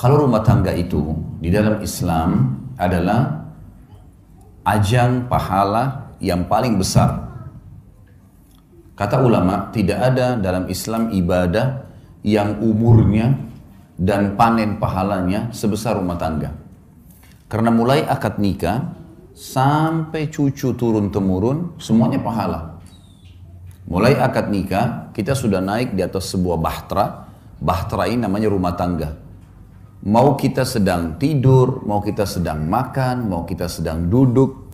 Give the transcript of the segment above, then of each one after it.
Kalau rumah tangga itu di dalam Islam adalah ajang pahala yang paling besar. Kata ulama, tidak ada dalam Islam ibadah yang umurnya dan panen pahalanya sebesar rumah tangga. Karena mulai akad nikah sampai cucu turun temurun semuanya pahala. Mulai akad nikah kita sudah naik di atas sebuah bahtera. Bahtera ini namanya rumah tangga Mau kita sedang tidur, mau kita sedang makan, mau kita sedang duduk.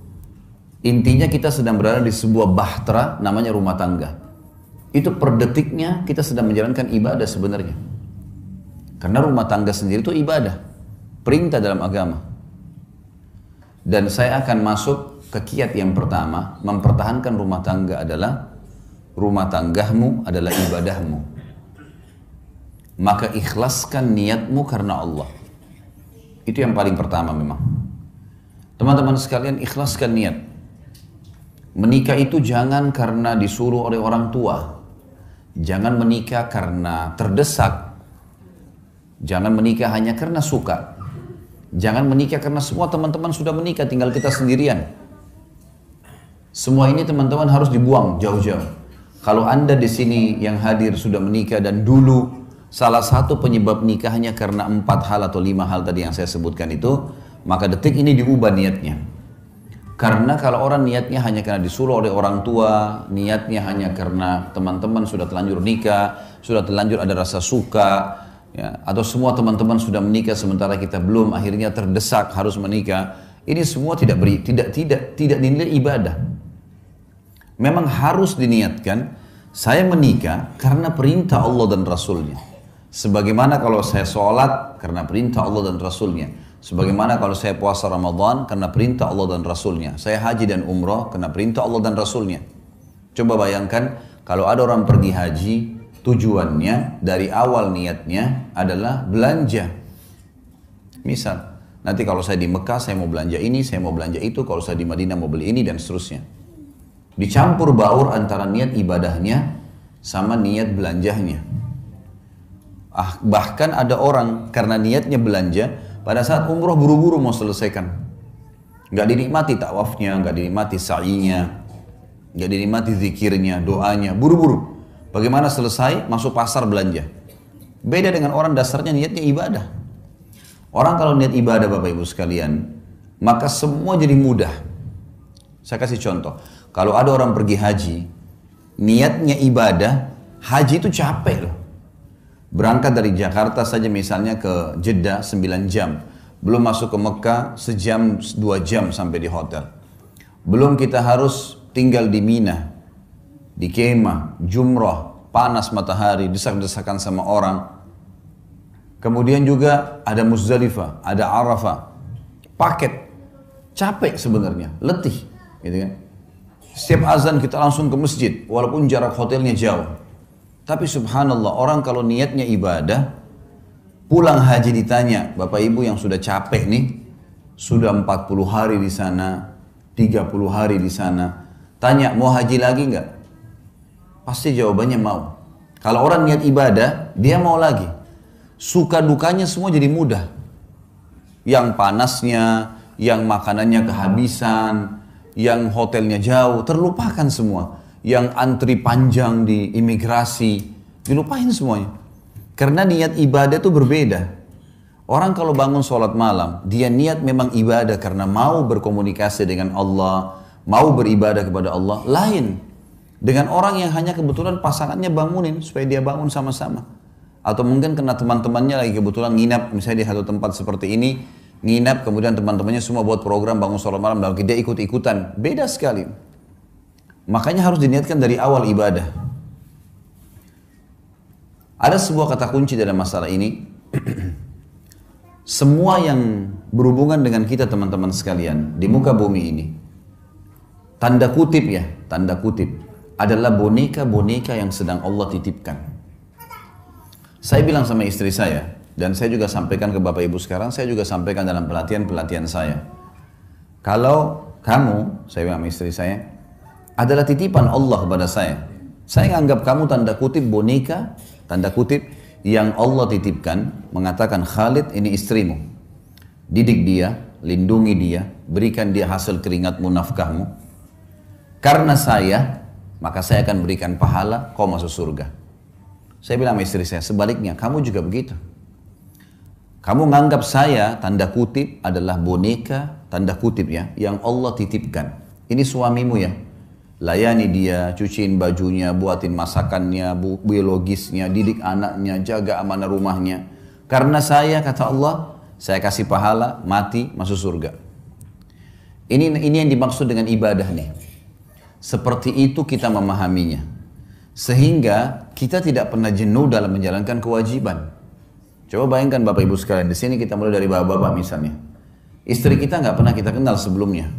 Intinya kita sedang berada di sebuah bahtera namanya rumah tangga. Itu per detiknya kita sedang menjalankan ibadah sebenarnya. Karena rumah tangga sendiri itu ibadah. Perintah dalam agama. Dan saya akan masuk ke kiat yang pertama. Mempertahankan rumah tangga adalah rumah tanggamu adalah ibadahmu maka ikhlaskan niatmu karena Allah. Itu yang paling pertama memang. Teman-teman sekalian ikhlaskan niat. Menikah itu jangan karena disuruh oleh orang tua. Jangan menikah karena terdesak. Jangan menikah hanya karena suka. Jangan menikah karena semua teman-teman sudah menikah tinggal kita sendirian. Semua ini teman-teman harus dibuang jauh-jauh. Kalau Anda di sini yang hadir sudah menikah dan dulu salah satu penyebab nikahnya karena empat hal atau lima hal tadi yang saya sebutkan itu, maka detik ini diubah niatnya. Karena kalau orang niatnya hanya karena disuruh oleh orang tua, niatnya hanya karena teman-teman sudah telanjur nikah, sudah telanjur ada rasa suka, ya, atau semua teman-teman sudah menikah sementara kita belum, akhirnya terdesak harus menikah. Ini semua tidak beri, tidak tidak tidak dinilai ibadah. Memang harus diniatkan saya menikah karena perintah Allah dan Rasulnya. Sebagaimana kalau saya sholat karena perintah Allah dan Rasulnya. Sebagaimana kalau saya puasa Ramadan karena perintah Allah dan Rasulnya. Saya haji dan umroh karena perintah Allah dan Rasulnya. Coba bayangkan kalau ada orang pergi haji, tujuannya dari awal niatnya adalah belanja. Misal, nanti kalau saya di Mekah saya mau belanja ini, saya mau belanja itu, kalau saya di Madinah mau beli ini dan seterusnya. Dicampur baur antara niat ibadahnya sama niat belanjanya. Ah, bahkan ada orang karena niatnya belanja, pada saat umroh buru-buru mau selesaikan. Nggak dinikmati tawafnya, nggak dinikmati sa'inya, nggak dinikmati zikirnya, doanya, buru-buru. Bagaimana selesai, masuk pasar belanja. Beda dengan orang dasarnya niatnya ibadah. Orang kalau niat ibadah Bapak Ibu sekalian, maka semua jadi mudah. Saya kasih contoh. Kalau ada orang pergi haji, niatnya ibadah, haji itu capek loh. Berangkat dari Jakarta saja misalnya ke Jeddah 9 jam. Belum masuk ke Mekah sejam dua jam sampai di hotel. Belum kita harus tinggal di Mina, di kemah, jumrah, panas matahari, desak-desakan sama orang. Kemudian juga ada Muzdalifah, ada Arafah. Paket. Capek sebenarnya, letih, gitu kan. Setiap azan kita langsung ke masjid, walaupun jarak hotelnya jauh. Tapi subhanallah, orang kalau niatnya ibadah, pulang haji ditanya, Bapak Ibu yang sudah capek nih, sudah 40 hari di sana, 30 hari di sana, tanya mau haji lagi nggak? Pasti jawabannya mau. Kalau orang niat ibadah, dia mau lagi. Suka dukanya semua jadi mudah. Yang panasnya, yang makanannya kehabisan, yang hotelnya jauh, terlupakan semua yang antri panjang di imigrasi, dilupain semuanya. Karena niat ibadah itu berbeda. Orang kalau bangun sholat malam, dia niat memang ibadah karena mau berkomunikasi dengan Allah, mau beribadah kepada Allah, lain. Dengan orang yang hanya kebetulan pasangannya bangunin, supaya dia bangun sama-sama. Atau mungkin kena teman-temannya lagi kebetulan nginap, misalnya di satu tempat seperti ini, nginap, kemudian teman-temannya semua buat program bangun sholat malam, lalu dia ikut-ikutan. Beda sekali. Makanya harus diniatkan dari awal ibadah. Ada sebuah kata kunci dalam masalah ini. Semua yang berhubungan dengan kita teman-teman sekalian di muka bumi ini. Tanda kutip ya, tanda kutip adalah boneka-boneka yang sedang Allah titipkan. Saya bilang sama istri saya, dan saya juga sampaikan ke Bapak Ibu sekarang, saya juga sampaikan dalam pelatihan-pelatihan saya. Kalau kamu, saya bilang sama istri saya, adalah titipan Allah kepada saya. Saya anggap kamu tanda kutip boneka, tanda kutip yang Allah titipkan, mengatakan Khalid ini istrimu. Didik dia, lindungi dia, berikan dia hasil keringatmu, nafkahmu. Karena saya, maka saya akan berikan pahala, kau masuk surga. Saya bilang sama istri saya, sebaliknya, kamu juga begitu. Kamu menganggap saya, tanda kutip, adalah boneka, tanda kutip ya, yang Allah titipkan. Ini suamimu ya, Layani dia, cuciin bajunya, buatin masakannya, bu biologisnya, didik anaknya, jaga amanah rumahnya. Karena saya, kata Allah, saya kasih pahala, mati, masuk surga. Ini, ini yang dimaksud dengan ibadah nih. Seperti itu kita memahaminya. Sehingga kita tidak pernah jenuh dalam menjalankan kewajiban. Coba bayangkan Bapak Ibu sekalian, di sini kita mulai dari bapak-bapak misalnya. Istri kita nggak pernah kita kenal sebelumnya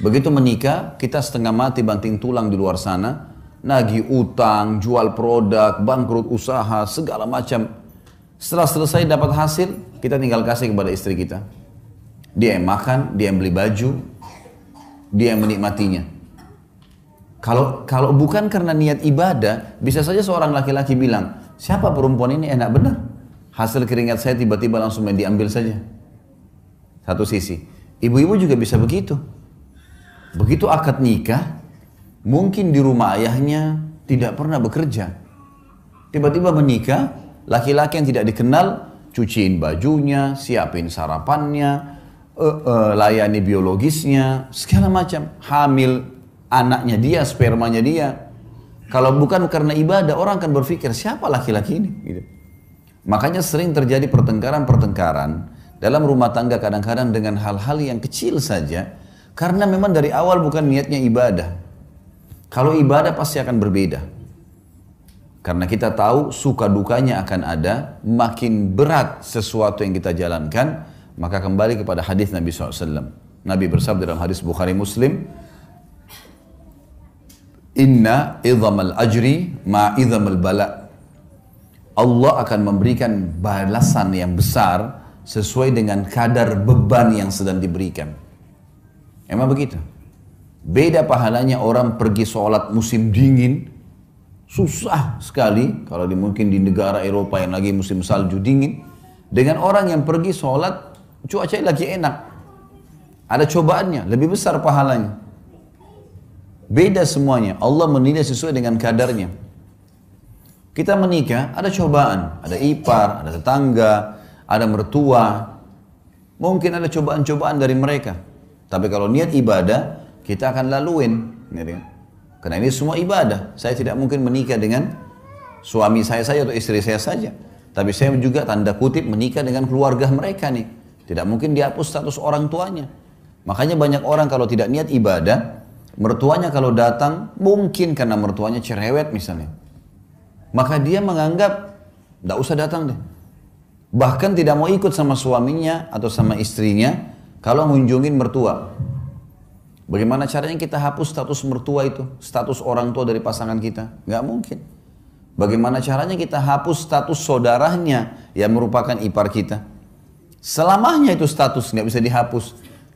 Begitu menikah, kita setengah mati banting tulang di luar sana, nagih utang, jual produk, bangkrut usaha, segala macam. Setelah selesai dapat hasil, kita tinggal kasih kepada istri kita. Dia yang makan, dia yang beli baju, dia yang menikmatinya. Kalau kalau bukan karena niat ibadah, bisa saja seorang laki-laki bilang, siapa perempuan ini enak benar? Hasil keringat saya tiba-tiba langsung diambil saja. Satu sisi. Ibu-ibu juga bisa begitu. Begitu akad nikah, mungkin di rumah ayahnya tidak pernah bekerja. Tiba-tiba menikah, laki-laki yang tidak dikenal cuciin bajunya, siapin sarapannya, uh, uh, layani biologisnya, segala macam. Hamil anaknya dia, spermanya dia. Kalau bukan karena ibadah, orang akan berpikir siapa laki-laki ini. Gitu. Makanya sering terjadi pertengkaran-pertengkaran dalam rumah tangga kadang-kadang dengan hal-hal yang kecil saja karena memang dari awal bukan niatnya ibadah. Kalau ibadah pasti akan berbeda. Karena kita tahu suka dukanya akan ada, makin berat sesuatu yang kita jalankan, maka kembali kepada hadis Nabi SAW. Nabi bersabda dalam hadis Bukhari Muslim, Inna idhamal ajri ma idhamal bala. Allah akan memberikan balasan yang besar sesuai dengan kadar beban yang sedang diberikan. Emang begitu. Beda pahalanya orang pergi sholat musim dingin, susah sekali kalau di, mungkin di negara Eropa yang lagi musim salju dingin, dengan orang yang pergi sholat cuaca lagi enak. Ada cobaannya, lebih besar pahalanya. Beda semuanya, Allah menilai sesuai dengan kadarnya. Kita menikah, ada cobaan, ada ipar, ada tetangga, ada mertua, mungkin ada cobaan-cobaan dari mereka. Tapi kalau niat ibadah, kita akan laluin. Ya kan? Karena ini semua ibadah. Saya tidak mungkin menikah dengan suami saya saja atau istri saya saja. Tapi saya juga tanda kutip menikah dengan keluarga mereka nih. Tidak mungkin dihapus status orang tuanya. Makanya banyak orang kalau tidak niat ibadah, mertuanya kalau datang mungkin karena mertuanya cerewet misalnya. Maka dia menganggap tidak usah datang deh. Bahkan tidak mau ikut sama suaminya atau sama istrinya kalau ngunjungin mertua, bagaimana caranya kita hapus status mertua itu, status orang tua dari pasangan kita? Nggak mungkin. Bagaimana caranya kita hapus status saudaranya yang merupakan ipar kita? Selamanya itu status nggak bisa dihapus.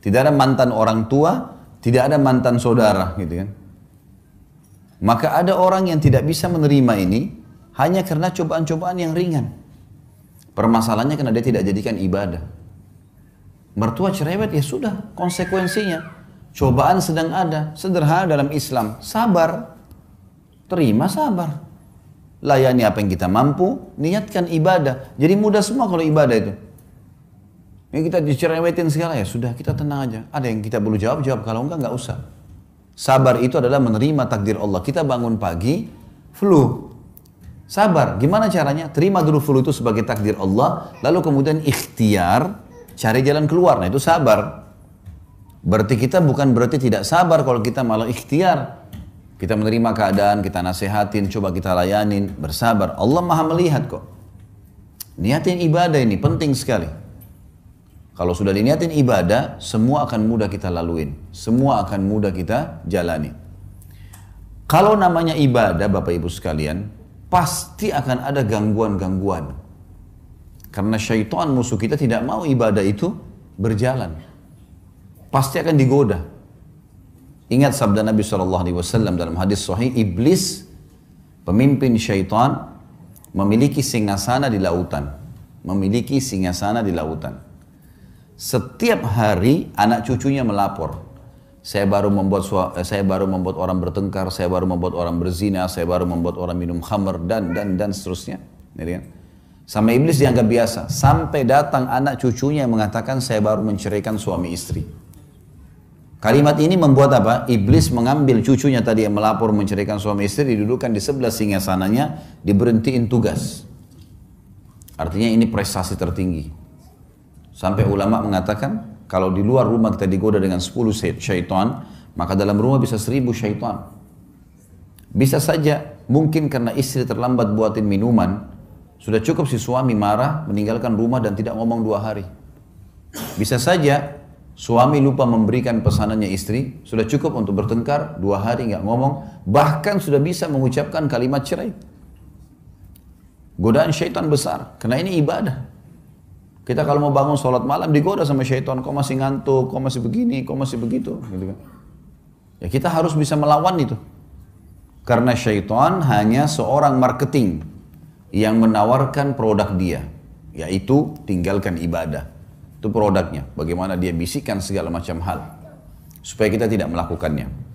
Tidak ada mantan orang tua, tidak ada mantan saudara gitu kan. Maka ada orang yang tidak bisa menerima ini hanya karena cobaan-cobaan yang ringan. Permasalahannya karena dia tidak jadikan ibadah mertua cerewet ya sudah konsekuensinya. Cobaan sedang ada, sederhana dalam Islam, sabar. Terima sabar. Layani apa yang kita mampu, niatkan ibadah. Jadi mudah semua kalau ibadah itu. Ini ya, kita dicerewetin segala ya sudah kita tenang aja. Ada yang kita perlu jawab jawab kalau enggak nggak usah. Sabar itu adalah menerima takdir Allah. Kita bangun pagi flu. Sabar, gimana caranya? Terima dulu flu itu sebagai takdir Allah, lalu kemudian ikhtiar cari jalan keluar. Nah itu sabar. Berarti kita bukan berarti tidak sabar kalau kita malah ikhtiar. Kita menerima keadaan, kita nasihatin, coba kita layanin, bersabar. Allah maha melihat kok. Niatin ibadah ini penting sekali. Kalau sudah diniatin ibadah, semua akan mudah kita laluin. Semua akan mudah kita jalani. Kalau namanya ibadah Bapak Ibu sekalian, pasti akan ada gangguan-gangguan. Karena syaitan musuh kita tidak mau ibadah itu berjalan. Pasti akan digoda. Ingat sabda Nabi SAW dalam hadis sahih, iblis pemimpin syaitan memiliki singasana di lautan. Memiliki singasana di lautan. Setiap hari anak cucunya melapor. Saya baru membuat eh, saya baru membuat orang bertengkar, saya baru membuat orang berzina, saya baru membuat orang minum khamar dan dan dan seterusnya. Gitu kan? Sama iblis dianggap biasa. Sampai datang anak cucunya yang mengatakan saya baru menceraikan suami istri. Kalimat ini membuat apa? Iblis mengambil cucunya tadi yang melapor menceraikan suami istri, didudukkan di sebelah singa sananya, diberhentiin tugas. Artinya ini prestasi tertinggi. Sampai ulama mengatakan, kalau di luar rumah kita digoda dengan 10 syaitan, maka dalam rumah bisa 1000 syaitan. Bisa saja, mungkin karena istri terlambat buatin minuman, sudah cukup si suami marah, meninggalkan rumah dan tidak ngomong dua hari. Bisa saja suami lupa memberikan pesanannya istri, sudah cukup untuk bertengkar, dua hari nggak ngomong, bahkan sudah bisa mengucapkan kalimat cerai. Godaan syaitan besar, karena ini ibadah. Kita kalau mau bangun sholat malam digoda sama syaitan, kok masih ngantuk, kok masih begini, kok masih begitu. Gitu kan. Ya kita harus bisa melawan itu. Karena syaitan hanya seorang marketing yang menawarkan produk dia, yaitu tinggalkan ibadah. Itu produknya, bagaimana dia bisikan segala macam hal supaya kita tidak melakukannya.